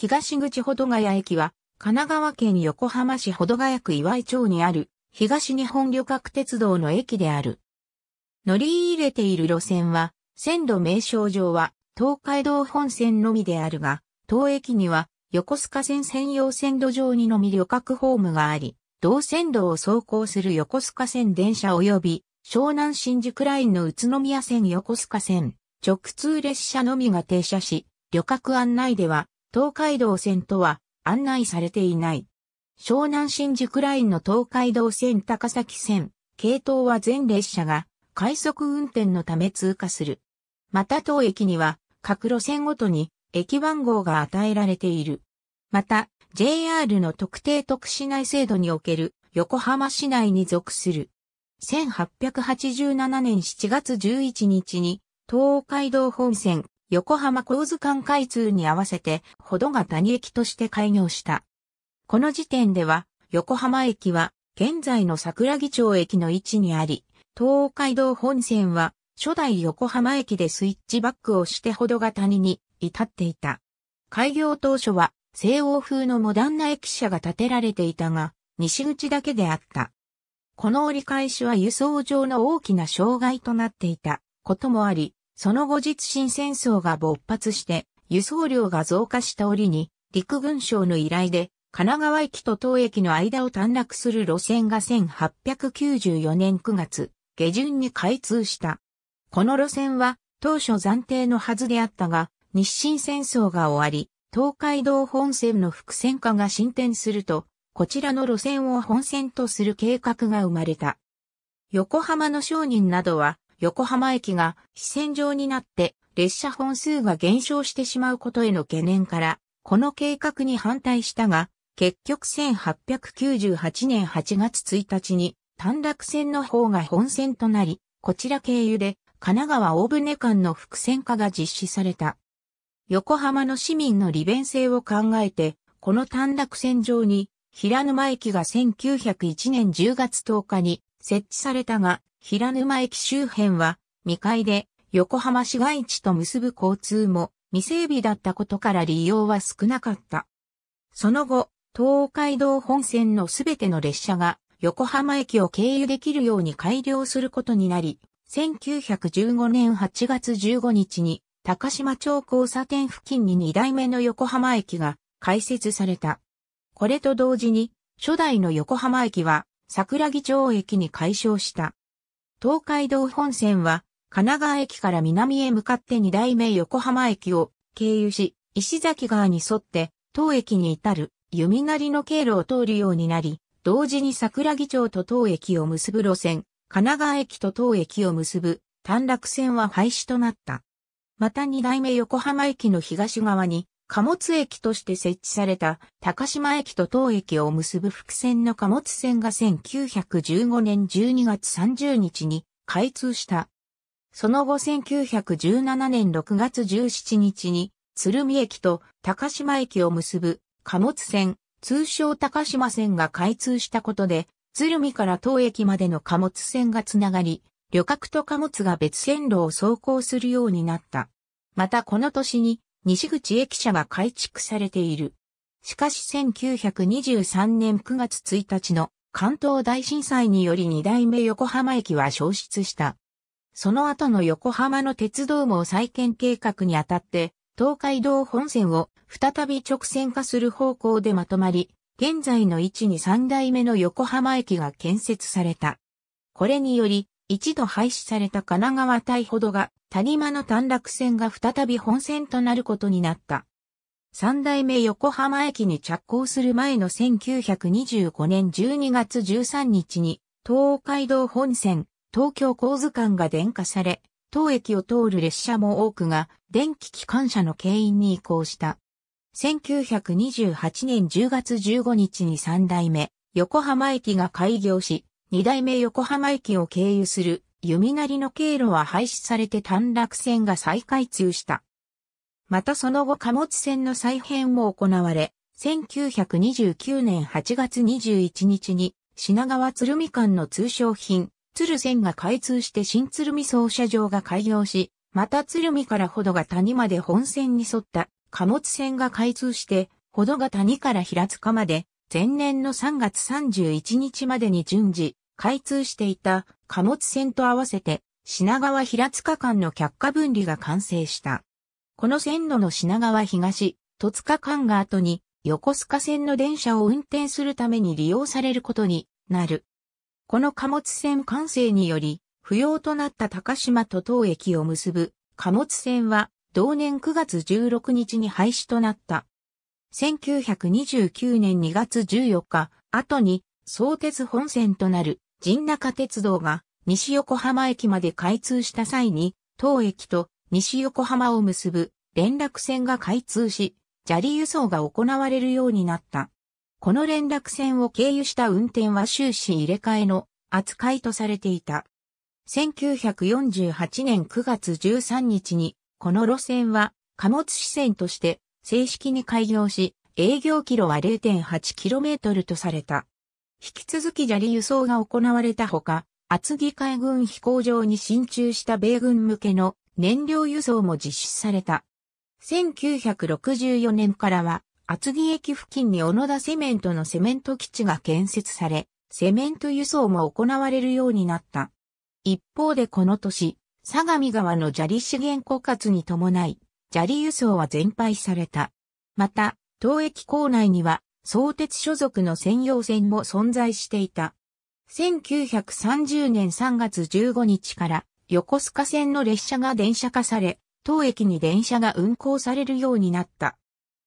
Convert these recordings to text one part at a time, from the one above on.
東口保土ヶ谷駅は、神奈川県横浜市保土ヶ谷区岩井町にある、東日本旅客鉄道の駅である。乗り入れている路線は、線路名称上は、東海道本線のみであるが、当駅には、横須賀線専用線路上にのみ旅客ホームがあり、同線路を走行する横須賀線電車及び、湘南新宿ラインの宇都宮線横須賀線、直通列車のみが停車し、旅客案内では、東海道線とは案内されていない。湘南新宿ラインの東海道線高崎線、系統は全列車が快速運転のため通過する。また当駅には各路線ごとに駅番号が与えられている。また、JR の特定特市内制度における横浜市内に属する。1887年7月11日に東海道本線横浜構図館開通に合わせて、ほどが谷駅として開業した。この時点では、横浜駅は、現在の桜木町駅の位置にあり、東海道本線は、初代横浜駅でスイッチバックをしてほどが谷に至っていた。開業当初は、西欧風のモダンな駅舎が建てられていたが、西口だけであった。この折り返しは輸送上の大きな障害となっていたこともあり、その後日清戦争が勃発して、輸送量が増加した折に、陸軍省の依頼で、神奈川駅と東駅の間を短絡する路線が1894年9月、下旬に開通した。この路線は、当初暫定のはずであったが、日清戦争が終わり、東海道本線の複線化が進展すると、こちらの路線を本線とする計画が生まれた。横浜の商人などは、横浜駅が非線上になって列車本数が減少してしまうことへの懸念から、この計画に反対したが、結局1898年8月1日に短絡線の方が本線となり、こちら経由で神奈川大船間の伏線化が実施された。横浜の市民の利便性を考えて、この短絡線上に平沼駅が1901年10月10日に設置されたが、平沼駅周辺は未開で横浜市街地と結ぶ交通も未整備だったことから利用は少なかった。その後、東海道本線のすべての列車が横浜駅を経由できるように改良することになり、1915年8月15日に高島町交差点付近に2代目の横浜駅が開設された。これと同時に初代の横浜駅は桜木町駅に解消した。東海道本線は、神奈川駅から南へ向かって二代目横浜駅を経由し、石崎川に沿って当駅に至る弓なりの経路を通るようになり、同時に桜木町と当駅を結ぶ路線、神奈川駅と当駅を結ぶ短絡線は廃止となった。また二代目横浜駅の東側に貨物駅として設置された高島駅と当駅を結ぶ伏線の貨物線が1915年12月30日に開通した。その後1917年6月17日に鶴見駅と高島駅を結ぶ貨物線、通称高島線が開通したことで、鶴見から当駅までの貨物線がつながり、旅客と貨物が別線路を走行するようになった。またこの年に西口駅舎が改築されている。しかし1923年9月1日の関東大震災により2代目横浜駅は消失した。その後の横浜の鉄道網再建計画にあたって、東海道本線を再び直線化する方向でまとまり、現在の位置に3代目の横浜駅が建設された。これにより、一度廃止された神奈川大ほどが谷間の短絡線が再び本線となることになった。三代目横浜駅に着工する前の1925年12月13日に東海道本線東京高図間が電化され、当駅を通る列車も多くが電気機関車の経営に移行した。1928年10月15日に三代目横浜駅が開業し、二代目横浜駅を経由する弓なりの経路は廃止されて短絡線が再開通した。またその後貨物線の再編も行われ、1929年8月21日に品川鶴見間の通商品、鶴線が開通して新鶴見操車場が開業し、また鶴見からほどが谷まで本線に沿った貨物線が開通して、ほどが谷から平塚まで、前年の3月31日までに順次、開通していた貨物線と合わせて品川平塚間の却下分離が完成した。この線路の品川東、戸塚間が後に横須賀線の電車を運転するために利用されることになる。この貨物線完成により、不要となった高島と当駅を結ぶ貨物線は同年9月16日に廃止となった。1929年2月14日、後に相鉄本線となる神中鉄道が西横浜駅まで開通した際に、当駅と西横浜を結ぶ連絡線が開通し、砂利輸送が行われるようになった。この連絡線を経由した運転は終始入れ替えの扱いとされていた。1948年9月13日に、この路線は貨物支線として正式に開業し、営業キロは 0.8km とされた。引き続き砂利輸送が行われたほか、厚木海軍飛行場に進駐した米軍向けの燃料輸送も実施された。1964年からは厚木駅付近に小野田セメントのセメント基地が建設され、セメント輸送も行われるようになった。一方でこの年、相模川の砂利資源枯渇に伴い、砂利輸送は全廃された。また、当駅構内には相鉄所属の専用線も存在していた。1930年3月15日から横須賀線の列車が電車化され、当駅に電車が運行されるようになった。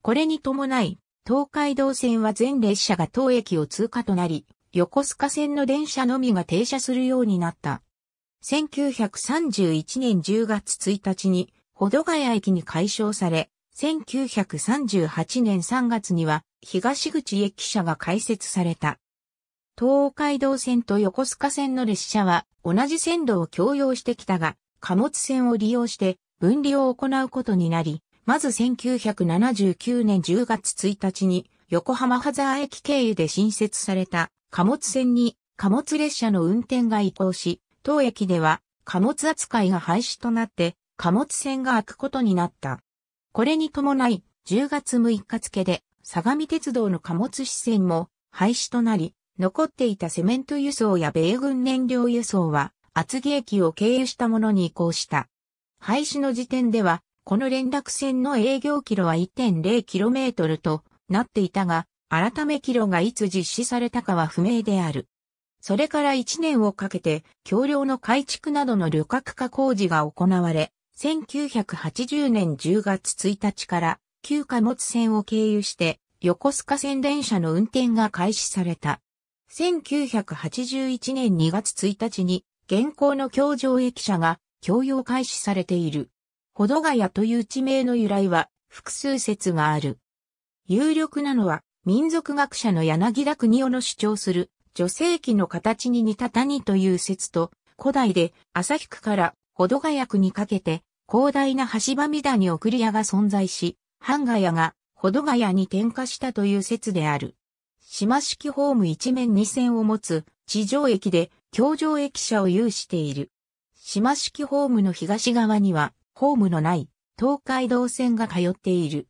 これに伴い、東海道線は全列車が当駅を通過となり、横須賀線の電車のみが停車するようになった。1931年10月1日に、保土ヶ谷駅に解消され、1938年3月には、東口駅舎が開設された。東海道線と横須賀線の列車は同じ線路を共用してきたが、貨物線を利用して分離を行うことになり、まず1979年10月1日に横浜ハザー駅経由で新設された貨物線に貨物列車の運転が移行し、当駅では貨物扱いが廃止となって貨物線が開くことになった。これに伴い10月6日付で相模鉄道の貨物支線も廃止となり、残っていたセメント輸送や米軍燃料輸送は厚木駅を経由したものに移行した。廃止の時点では、この連絡線の営業キロは 1.0km となっていたが、改めキロがいつ実施されたかは不明である。それから1年をかけて、橋梁の改築などの旅客化工事が行われ、1980年10月1日から旧貨物線を経由して、横須賀線電車の運転が開始された。1981年2月1日に、現行の京城駅舎が供用開始されている。保土ヶ谷という地名の由来は複数説がある。有力なのは民族学者の柳田国夫の主張する女性器の形に似た谷という説と、古代で旭区から保土ヶ谷区にかけて広大な橋場だに送り屋が存在し、ハンガヤが、ホドガヤに転化したという説である。島式ホーム一面二線を持つ地上駅で、橋上駅舎を有している。島式ホームの東側には、ホームのない東海道線が通っている。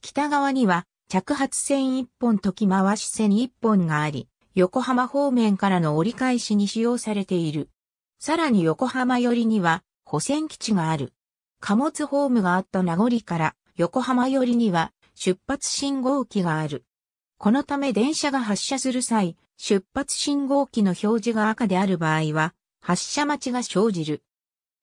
北側には、着発線一本とき回し線一本があり、横浜方面からの折り返しに使用されている。さらに横浜寄りには、保線基地がある。貨物ホームがあった名残から、横浜寄りには出発信号機がある。このため電車が発車する際、出発信号機の表示が赤である場合は、発車待ちが生じる。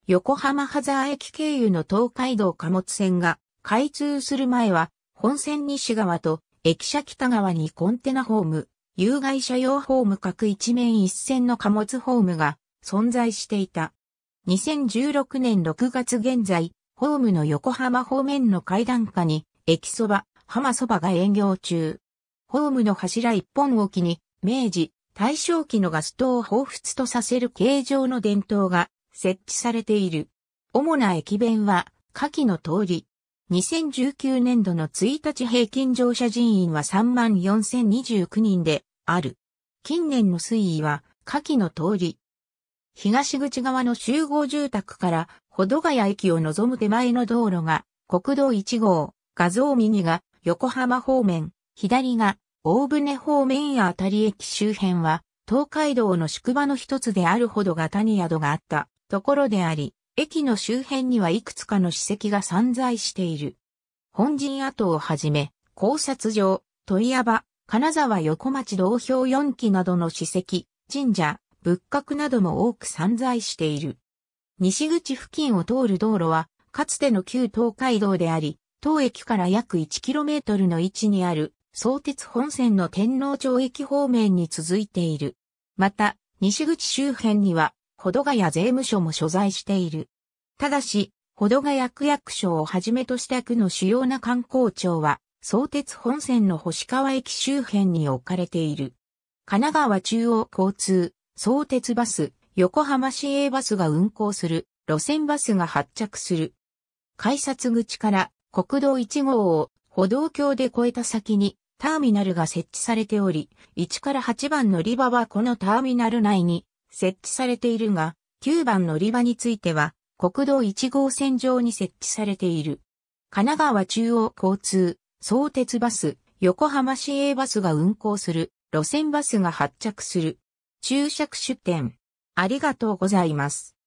横浜ハザー駅経由の東海道貨物線が開通する前は、本線西側と駅舎北側にコンテナホーム、有害車用ホーム各一面一線の貨物ホームが存在していた。2016年6月現在、ホームの横浜方面の階段下に、駅そば、浜そばが営業中。ホームの柱一本置きに、明治、大正期のガス灯を彷彿とさせる形状の電灯が設置されている。主な駅弁は、下記の通り。2019年度の1日平均乗車人員は34,029人である。近年の推移は下記の通り。東口側の集合住宅から保土ヶ谷駅を望む手前の道路が、国道1号、画像右が横浜方面、左が大船方面やあたり駅周辺は、東海道の宿場の一つであるほど型に宿があったところであり、駅の周辺にはいくつかの史跡が散在している。本陣跡をはじめ、考察場、鳥屋場、金沢横町道標四期などの史跡、神社、仏閣なども多く散在している。西口付近を通る道路は、かつての旧東海道であり、当駅から約 1km の位置にある、相鉄本線の天皇町駅方面に続いている。また、西口周辺には、保土ヶ谷税務署も所在している。ただし、保土ヶ谷区役所をはじめとした区の主要な観光庁は、相鉄本線の星川駅周辺に置かれている。神奈川中央交通、相鉄バス、横浜市営バスが運行する路線バスが発着する。改札口から国道1号を歩道橋で越えた先にターミナルが設置されており、1から8番乗り場はこのターミナル内に設置されているが、9番乗り場については国道1号線上に設置されている。神奈川中央交通、相鉄バス、横浜市営バスが運行する路線バスが発着する。注釈出店。ありがとうございます。